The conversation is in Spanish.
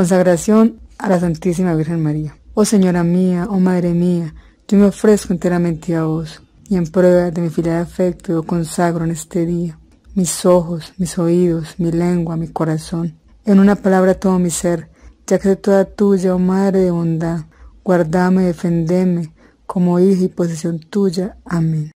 Consagración a la Santísima Virgen María. Oh Señora mía, oh Madre mía, yo me ofrezco enteramente a vos, y en prueba de mi filial afecto yo consagro en este día mis ojos, mis oídos, mi lengua, mi corazón, en una palabra todo mi ser, ya que soy toda tuya, oh Madre de bondad, guardame, defendeme, como hija y posesión tuya. Amén.